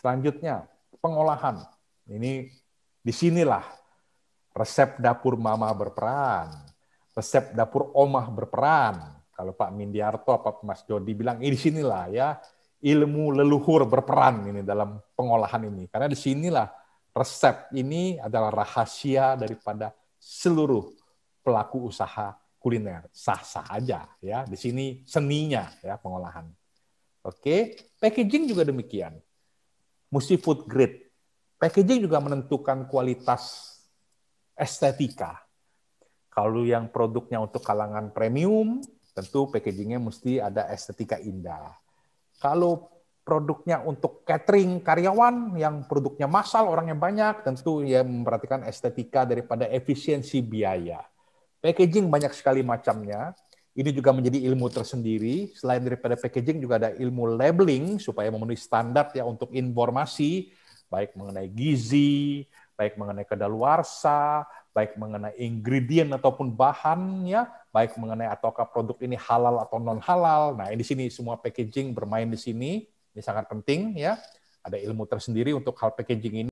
Selanjutnya, pengolahan. Ini disinilah resep dapur mama berperan, resep dapur omah berperan. Kalau Pak Mindiarto, Pak Mas Jody bilang, ini sinilah ya ilmu leluhur berperan ini dalam pengolahan ini. Karena disinilah resep ini adalah rahasia daripada seluruh pelaku usaha kuliner. Sah-sah aja ya. Di sini seninya ya pengolahan. Oke, packaging juga demikian mesti food grade. Packaging juga menentukan kualitas estetika. Kalau yang produknya untuk kalangan premium, tentu packagingnya mesti ada estetika indah. Kalau produknya untuk catering karyawan yang produknya massal, orangnya banyak, tentu ya memperhatikan estetika daripada efisiensi biaya. Packaging banyak sekali macamnya, ini juga menjadi ilmu tersendiri. Selain daripada packaging juga ada ilmu labeling supaya memenuhi standar ya untuk informasi baik mengenai gizi, baik mengenai kedaluarsa, baik mengenai ingredient ataupun bahannya baik mengenai ataukah produk ini halal atau non halal. Nah, di sini semua packaging bermain di sini. Ini sangat penting ya. Ada ilmu tersendiri untuk hal packaging ini.